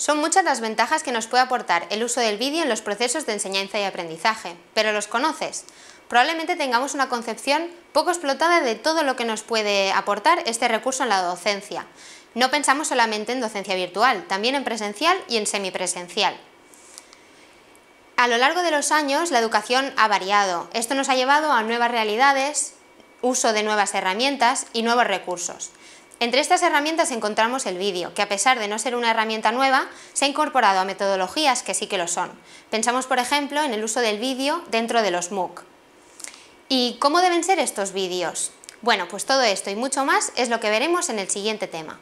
Son muchas las ventajas que nos puede aportar el uso del vídeo en los procesos de enseñanza y aprendizaje, pero ¿los conoces? Probablemente tengamos una concepción poco explotada de todo lo que nos puede aportar este recurso en la docencia. No pensamos solamente en docencia virtual, también en presencial y en semipresencial. A lo largo de los años la educación ha variado. Esto nos ha llevado a nuevas realidades, uso de nuevas herramientas y nuevos recursos. Entre estas herramientas encontramos el vídeo, que a pesar de no ser una herramienta nueva, se ha incorporado a metodologías que sí que lo son. Pensamos, por ejemplo, en el uso del vídeo dentro de los MOOC. ¿Y cómo deben ser estos vídeos? Bueno, pues todo esto y mucho más es lo que veremos en el siguiente tema.